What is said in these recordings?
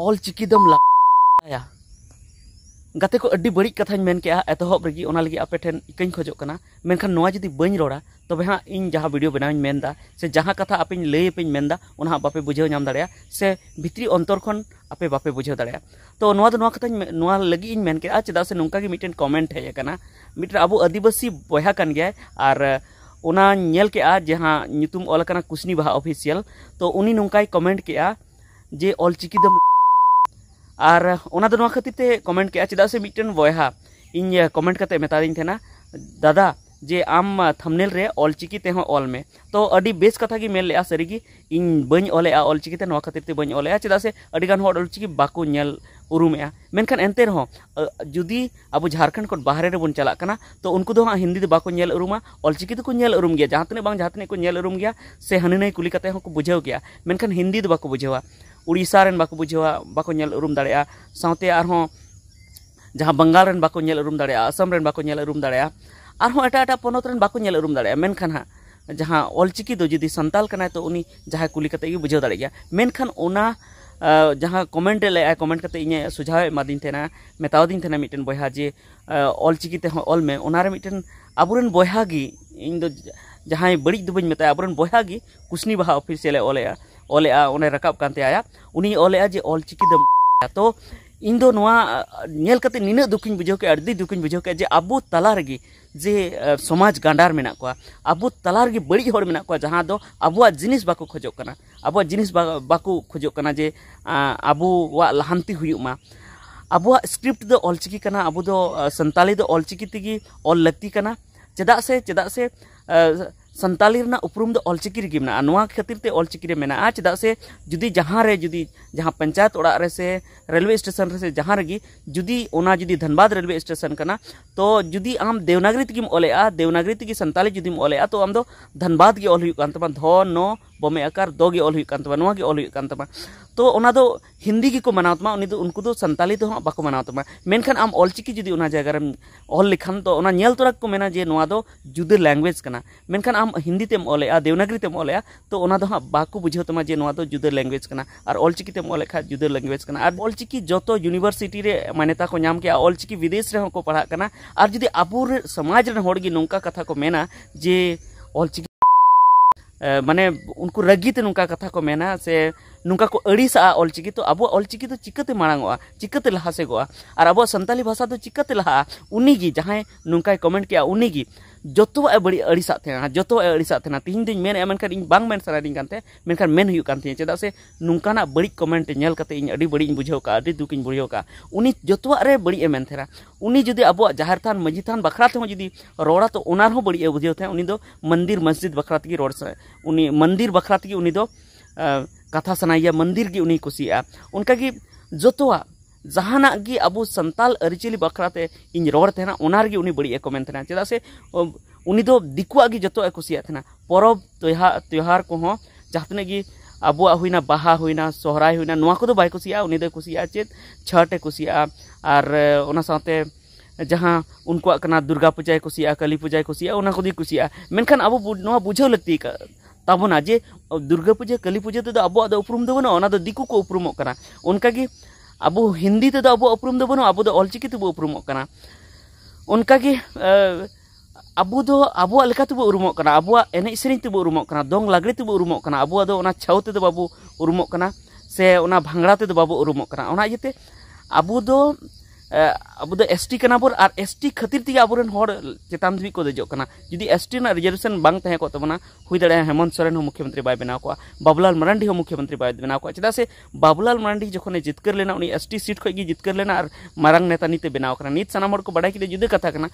all चिकी दम लाया गाते को अड़ी बड़ी कथा मन के एतहब रही लगे आपे ठेन इक जी बी रोड़ा तब तो हाँ इन जहाँ भिडियो बनावी मन से जहाँ कथा आप लैपे बापे बुझे नाम दाया भित्री अंतर आपे बापे बुझे दाया तो कथा लगे इन चेदा से नौका मिट्टन कमेंट हजना मिट्ट अब आदिवासी बयान गए और जहाँ ऑल कुशनी बहा ऑफिसियल तो उन्नी नौकाय कमेंट के जे ऑल चिकी दम और खातिर कमेंट किया चेदा से मिट्टन बया इन कमेंट करते मतदी थे दादा जे आम थमनेल रे ऑल चिकी ऑल में तो अभी बेस कथा मेल लगे सरीगी इन बी ऑल ऑल चिकी खातिर बी ऑल चेदा से ऑल चिकी बाल उरूमे एनते रहो जुदी अब झारखंड को बाहर रेबन चलना तो उनको हाँ हिंदी बाल उरूमा ऑल चिकी तो कोल उरूम गया जहाँ तक जहाँ तक कोल उरूम गया से हानि नई कुली बुझे गया हिंदी तो बुझे उड़ीसा बुझे रूम दाते जहाँ बंगाल बाल अरूम दसम बाल अरूम दट एट पनत बाल अरूम दखान हाँ जहाँ अलचिकी तो जी सानल तो जहाँ कुलीकते बुझे दिखान जहाँ कमेंट ले कमेंट करते इन सुझाव एमदीना मतवदीन थे मिट्टन बया जे अलचिकी अलमे मिट्टन अबरें बया इन जहाँ बड़ी दो बताया अबरें बया कुसनी बहा अफिस ऑलेया ओलेग रखा कान तेज उन्हीं ओलेग जे ऑलचिकी दम तो इनते नीना दुखी बुझे के दुखी बुझे के जे अब तलार जे समाज गंडार मे अब तलार बड़ी हर मे जहाँ अब जिन बाको खोजना अब जिन बाको खोजना जे अब लहानती हुआ अब स्क्रिप्ट ऑलचिकी अब सन्ताली ऑलचिकी तीन ऑल लाती चेदा से चेदा से आ, सानताली उपरूम अलचिकी रे खातिर अलचिकी में चेदा से जुदी जहाँ जुदी जहाँ पंचायत ओर से रेलवे स्टेशन से जहाँ जुदी जुदी धनबाद रेलवे स्टेशन का तो जुदी आम देवनागरी तीम ओले देवनागरी तीन सानताली जुदीम ओले तो आम धनबाद ओल होता ध न बमे आकार दल होता ओल तो ᱚᱱᱟ ᱫᱚ ᱦᱤᱱᱫᱤ ᱜᱮᱠᱚ ᱢᱟᱱᱟᱣ ᱛᱟᱢᱟ ᱩᱱᱤ ᱫᱚ ᱩᱱᱠᱩ ᱫᱚ ᱥᱟᱱᱛᱟᱞᱤ ᱛᱮᱦᱚᱸ ᱵᱟᱠᱚ ᱢᱟᱱᱟᱣ ᱛᱟᱢᱟ ᱢᱮᱱᱠᱷᱟᱱ ᱟᱢ ᱚᱞᱪᱤᱠᱤ ᱡᱩᱫᱤ ᱚᱱᱟ ᱡᱟᱭᱜᱟ ᱨᱮᱢ ᱚᱞ ᱞᱮᱠᱷᱟᱱ ᱛᱚ ᱚᱱᱟ ᱧᱮᱞ ᱛᱚᱨᱟ ᱠᱚ ᱢᱮᱱᱟ ᱡᱮ ᱱᱚᱣᱟ ᱫᱚ ᱡᱩᱫᱟᱹ ᱞᱮᱝᱜᱩᱭᱮᱡ ᱠᱟᱱᱟ ᱢᱮᱱᱠᱷᱟᱱ ᱟᱢ ᱦᱤᱱᱫᱤ ᱛᱮᱢ ᱚᱞᱮᱜᱼᱟ ᱫᱮᱣᱱᱟᱜᱨᱤ ᱛᱮᱢ ᱚᱞᱮᱜᱼᱟ ᱛᱚ ᱚᱱᱟ ᱫᱚ ᱦᱟᱸᱜ ᱵᱟᱠᱚ ᱵᱩᱡᱷᱟᱹᱣ ᱛᱟᱢᱟ ᱡᱮ ᱱᱚᱣᱟ ᱫᱚ ᱡᱩᱫᱟᱹ ᱞᱮᱝᱜᱩᱭᱮᱡ ᱠᱟᱱᱟ ᱟᱨ ᱚᱞᱪᱤᱠᱤ ᱛᱮᱢ ᱚᱞᱮᱜ ᱠᱷᱟᱱ ᱡᱩᱫᱟᱹ ᱞᱮᱝᱜᱩᱭᱮᱡ ᱠᱟᱱᱟ ᱟᱨ ᱚᱞᱪᱤᱠᱤ ᱡᱚᱛᱚ ᱤᱭᱩᱱᱤᱵᱷᱟᱨᱥᱤᱴᱤ ᱨᱮ ᱢᱟᱱᱮᱛᱟ ᱠᱚ ᱧᱟᱢ ᱠᱮᱜᱼᱟ ᱚᱞᱪᱤᱠᱤ ᱵᱤᱫᱮᱥ ᱨᱮᱦᱚᱸ ᱠᱚ ᱯᱟᱲᱦᱟᱜ ᱠᱟᱱᱟ ᱟᱨ ᱡᱩᱫᱤ ᱟᱵᱚ ᱥᱚᱢᱟᱡᱽ ᱨᱮᱱ ᱦᱚᱲ ᱜᱮ ᱱᱚᱝᱠᱟ ᱠᱟᱛᱷᱟ ᱠᱚ ᱢᱮᱱᱟ ᱡᱮ ᱚᱞᱪᱤᱠᱤ माने उनको रगीते नुका कथा को मेना से नुका को अड़ीसा अलचिकी तो अब अलचिकी तो चिकाते माड़ा चिकाते लहा से गोआ और अब संताली भाषा तो चिकाते लहा उन्हीं की जहां नुकाय कमेंट किया उन्हीं की ᱡᱚᱛᱚᱣᱟᱜ ᱮ ᱵᱟᱹᱲᱤᱡ ᱟᱹᱲᱤᱥᱟᱜ ᱛᱟᱦᱮᱱᱟ ᱡᱚᱛᱚᱣᱟᱜ ᱮ ᱟᱹᱲᱤᱥᱟᱜ ᱛᱟᱦᱮᱱᱟ ᱛᱤᱦᱤᱧ ᱫᱚᱧ ᱢᱮᱱᱮᱫᱼᱟ ᱢᱮᱱᱠᱷᱟᱱ ᱤᱧ ᱵᱟᱝ ᱢᱮᱱ ᱥᱟᱱᱟᱭᱤᱧ ᱠᱟᱱ ᱛᱟᱦᱮᱸ ᱢᱮᱱᱠᱷᱟᱱ ᱢᱮᱱ ᱦᱩᱭᱩᱜ ᱠᱟᱱ ᱛᱤᱧᱟᱹ ᱪᱮᱫᱟᱜ ᱥᱮ ᱱᱚᱝᱠᱟᱱᱟᱜ ᱵᱟᱹᱲᱤᱡ ᱠᱚᱢᱮᱱᱴ ᱧᱮᱞ ᱠᱟᱛᱮ ᱤᱧ ᱟᱹᱰᱤ ᱵᱟᱹᱲᱤᱡ ᱤᱧ ᱵᱩᱡᱷᱟᱹᱣ ᱠᱟᱜᱼᱟ ᱟᱹᱰᱤ ᱫᱩᱠᱤᱧ ᱵᱩᱡᱷᱟᱹᱣ ᱠᱟᱜᱼᱟ ᱩᱱᱤ ᱡᱚᱛᱚᱣᱟᱜ ᱨᱮ ᱵᱟᱹᱲᱤᱡ ᱮ ᱢᱮᱱ ᱛᱟᱦᱮᱱᱟ ᱩᱱᱤ ᱡᱩᱫᱤ ᱟᱵᱚᱣᱟᱜ ᱡᱟᱦᱮᱨ ᱛᱷᱟᱱ ᱢᱟᱺᱡᱷᱤ ᱛᱷᱟᱱ ᱵᱟᱠᱷᱨᱟ ᱛᱮᱦᱚᱸ ᱡᱩᱫᱤ ᱨᱚᱲᱟ ᱛᱚ ᱚᱱᱟ ᱨᱮᱦᱚᱸ ᱵᱟᱹᱲᱤᱡ ᱮ ᱵᱩᱡᱷᱟᱹᱣ ᱛᱟᱦᱮᱸ ᱩᱱᱤ ᱫᱚ ᱢᱚᱱᱫᱤᱨ ᱢᱚᱥᱡᱤᱫ ᱵᱟᱠᱷᱨᱟ ᱛᱮᱜᱮ ᱨᱚᱲ ᱩᱱᱤ ᱢᱚᱱᱫᱤᱨ ᱵᱟᱠᱷᱨᱟ ᱛᱮᱜᱮ ᱩᱱᱤ ᱫᱚ ᱠᱟᱛᱷᱟ ᱥᱟᱱᱟᱭᱮᱭᱟ ᱢᱚᱱᱫᱤᱨ ᱜᱮ ᱩᱱᱤᱭ ᱠᱩᱥᱤᱭᱟᱜᱼᱟ ᱚᱱᱠᱟᱜᱮ ᱡᱚᱛᱚᱣᱟᱜ जहाँगे अब सानल आरीचाल बाखड़ाते इन रहा बड़ी को मेतना चेदा से दिकुआ जो कुना परब त्यौहार को जहाँ गि अब होना बहा होना सहरा होना को बैसा उन्नी दुसिया चे छठ कुसियाते जहाँ उनको दुर्गा पूजा कुसिया काली पूजा कुसिया कुसिया मेखान अब बुझे लगती ताबना जे दुर्गा पूजा काली पूजा तो अब उपरूम दो दिकु को उपरूम उनका ᱟᱵᱚ ᱦᱤᱱᱫᱤ ᱛᱮᱫᱚ ᱟᱵᱚ ᱩᱯᱨᱩᱢ ᱫᱚ ᱵᱟᱹᱱᱩᱜ ᱟᱵᱚ ᱫᱚ ᱚᱞᱪᱤᱠᱤ ᱛᱮᱵᱚ ᱩᱯᱨᱩᱢᱚᱜ ᱠᱟᱱᱟ ᱚᱱᱠᱟᱜᱮ ᱟᱵᱚ ᱫᱚ ᱟᱵᱚᱣᱟᱜ ᱞᱮᱠᱟ ᱛᱮᱵᱚ ᱩᱨᱩᱢᱚᱜ ᱠᱟᱱᱟ ᱟᱵᱚᱣᱟᱜ ᱮᱱᱮᱡ ᱥᱮᱨᱮᱧ ᱛᱮᱵᱚ ᱩᱨᱩᱢᱚᱜ ᱠᱟᱱᱟ ᱫᱚᱝ ᱞᱟᱜᱽᱲᱮ ᱛᱮᱵᱚ ᱩᱨᱩᱢᱚᱜ ᱠᱟᱱᱟ ᱟᱵᱚᱣᱟᱜ ᱫᱚ ᱚᱱᱟ ᱪᱷᱟᱣ ᱛᱮᱫᱚ ᱵᱟᱵᱚ ᱩᱨᱩᱢᱚᱜ ᱠᱟᱱᱟ ᱥᱮ ᱚᱱᱟ ᱵᱷᱟᱝᱲᱟ ᱛᱮᱫᱚ ᱵᱟᱵᱚ ᱩᱨᱩᱢᱚᱜ ᱠᱟᱱᱟ ᱚᱱᱟ ᱤᱭᱟᱹᱛᱮ ᱟᱵᱚ ᱫᱚ अब टी कना बोर और एस टी खातिर ते अब चितान धाबी को देजना जुदी एसटी रिजार्वेशन बांग तहे तो हेमंत सोरेन मुख्यमंत्री बै बनाव बाबूलाल मरांडी मुख्यमंत्री बै बनाव चेदा से बाबूलाल मरांडी जखे जितकर लेना एस टी सीट खज जितकर लेना और मारंग नेता नीते बनाव करना नीत साना को बड़ा कि जुदा कथा करना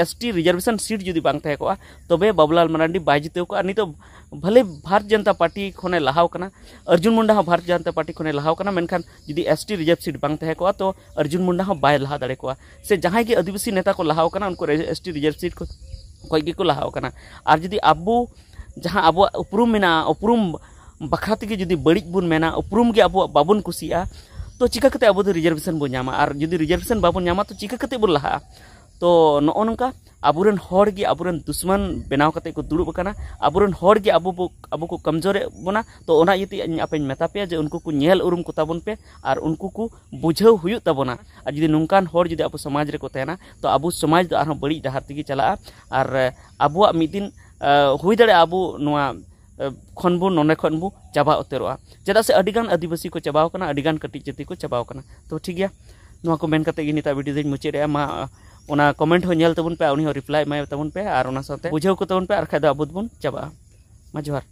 एस टी रिजार्वेशन सीट जुदी बांग तब तबे तो बाबूलाल मरांडी बै जिते को नीत तो भले भारत जनता पार्टी खने लहाव करना अर्जुन मुंडा भारत जनता पार्टी खने लहाव करना मेनखान जुदी एसटी रिजर्व सीट बांग तो अर्जुन मुंडा बै ᱞᱟᱦᱟ ᱫᱟᱲᱮ ᱠᱚᱣᱟ ᱥᱮ ᱡᱟᱦᱟᱸᱭ ᱜᱮ ᱟᱹᱫᱤᱵᱟᱹᱥᱤ ᱱᱮᱛᱟ ᱠᱚ ᱞᱟᱦᱟᱣ ᱠᱟᱱᱟ ᱩᱱᱠᱩ ᱮᱥ ᱴᱤ ᱨᱤᱡᱟᱨᱵᱷ ᱥᱤᱴ ᱠᱚ ᱠᱷᱚᱡ ᱜᱮᱠᱚ ᱞᱟᱦᱟᱣ ᱠᱟᱱᱟ ᱟᱨ ᱡᱩᱫᱤ ᱟᱵᱚ ᱡᱟᱦᱟᱸ ᱟᱵᱚᱣᱟᱜ ᱩᱯᱨᱩᱢ ᱢᱮᱱᱟᱜᱼᱟ ᱩᱯᱨᱩᱢ ᱵᱟᱠᱷᱨᱟ ᱛᱮᱜᱮ ᱡᱩᱫᱤ ᱵᱟᱹᱲᱤᱡ ᱵᱚᱱ ᱢᱮᱱᱟ ᱩᱯᱨᱩᱢ ᱜᱮ ᱟᱵᱚᱣᱟᱜ ᱵᱟᱵᱚᱱ ᱠᱩᱥᱤᱭᱟᱜᱼᱟ ᱛᱚ ᱪᱤᱠᱟ ᱠᱟᱛᱮ ᱟᱵᱚ ᱫᱚ ᱨᱤᱡᱟᱨᱵᱷᱮᱥᱚᱱ ᱵᱚᱱ ᱧᱟᱢᱟ ᱟᱨ ᱡᱩᱫᱤ ᱨᱤᱡᱟᱨᱵᱷᱮᱥᱚᱱ ᱵᱟᱵᱚᱱ ᱧᱟᱢᱟ ᱛᱚ ᱪᱤᱠᱟ ᱠᱟᱛᱮ ᱵᱚᱱ ᱞᱟᱦᱟᱜᱼᱟ ᱛᱚ ᱱᱚᱜᱼᱚ ᱱᱚᱝᱠᱟ ᱟᱵᱚᱨᱮᱱ ᱦᱚᱲ ᱜᱮ ᱟᱵᱚᱨᱮᱱ ᱫᱩᱥᱢᱟᱱ ᱵᱮᱱᱟᱣ ᱠᱟᱛᱮ ᱠᱚ ᱫᱩᱲᱩᱵ ᱟᱠᱟᱱᱟ ᱟᱵᱚᱨᱮᱱ ᱦᱚᱲ ᱜᱮ ᱟᱵᱚ ᱵᱚ ᱟᱵᱚ ᱠᱚ ᱠᱚᱢᱡᱳᱨᱮᱫ ᱵᱚᱱᱟ ᱛᱚ ᱚᱱᱟ ᱤᱭᱟᱹᱛᱮ ᱤᱧ ᱟᱯᱮᱧ ᱢᱮᱛᱟ ᱯᱮᱭᱟ ᱡᱮ ᱩᱱᱠᱩ ᱠᱚ ᱧᱮᱞ ᱩᱨᱩᱢ ᱠᱚ ᱛᱟᱵᱚᱱ ᱯᱮ ᱟᱨ ᱩᱱᱠᱩ ᱠᱚ ᱵᱩᱡᱷᱟᱹᱣ ᱦᱩᱭᱩᱜ ᱛᱟᱵᱚᱱᱟ ᱟᱨ ᱡᱩᱫᱤ ᱱᱚᱝᱠᱟᱱ ᱦᱚᱲ ᱡᱩᱫᱤ ᱟᱵᱚ ᱥᱚᱢᱟᱡᱽ ᱨᱮᱠᱚ ᱛᱟᱦᱮᱱᱟ ᱛᱚ ᱟᱵᱚ ᱥᱚᱢᱟᱡᱽ ᱫᱚ ᱟᱨᱦᱚᱸ ᱵᱟᱹᱲᱤᱡ ᱰᱟᱦᱟᱨ ᱛᱮᱜᱮ ᱪᱟᱞᱟᱜᱼᱟ ᱟᱨ ᱟᱵᱚᱣᱟᱜ ᱢᱤᱫ ᱫᱤᱱ ᱦᱩᱭ ᱫᱟᱲᱮᱭᱟᱜᱼᱟ ᱟᱵᱚ ᱱᱚᱣᱟ ᱠᱷᱚᱱ ᱵᱚ ᱱᱚᱰᱮ ᱠᱷᱚᱱ ᱵᱚ ᱪᱟᱵᱟ ᱩᱛᱟᱹᱨᱚᱜᱼᱟ ᱪᱮᱫᱟᱜ ᱥᱮ ᱟᱹᱰᱤᱜᱟᱱ ᱟᱹᱫᱤᱵᱟᱹᱥᱤ ᱠᱚ ᱪᱟᱵᱟᱣ ᱠᱟᱱᱟ ᱟᱹᱰᱤᱜᱟᱱ ᱠᱟᱹᱴᱤᱡ ᱡᱟᱹᱛᱤ ᱠᱚ ᱪᱟᱵᱟᱣ ᱠᱟᱱᱟ ᱛᱚ ᱴᱷᱤᱠ ᱜᱮᱭᱟ ᱱᱚᱣᱟ ᱠᱚ ᱢᱮᱱ ᱠᱟᱛᱮ ᱜᱮ ᱱᱤᱛᱟᱜ ᱵᱷᱤᱰᱤᱭᱳ ᱫᱚᱧ ᱢᱩᱪᱟᱹᱫ ᱮᱜᱼᱟ ᱢᱟ ᱚᱱᱟ ᱠᱚᱢᱮᱱᱴ ᱦᱚᱸ ᱧᱮᱞ ᱛᱟᱵᱚᱱ ᱯᱮ ᱩᱱᱤ ᱦᱚᱸ ᱨᱤᱯᱞᱟᱭ ᱮᱢᱟᱭ ᱛᱟᱵᱚᱱ ᱯᱮ ᱟᱨ ᱚᱱᱟ ᱥᱟᱶᱛᱮ ᱵᱩᱡᱷᱟᱹᱣ ᱠᱚ ᱛᱟᱵᱚᱱ ᱯᱮ ᱟᱨ ᱠᱷᱟᱡ ᱫᱚ ᱟᱵᱚ ᱫᱚᱵᱚᱱ ᱪᱟᱵᱟᱜᱼᱟ ᱢᱟ ᱡᱚᱦᱟᱨ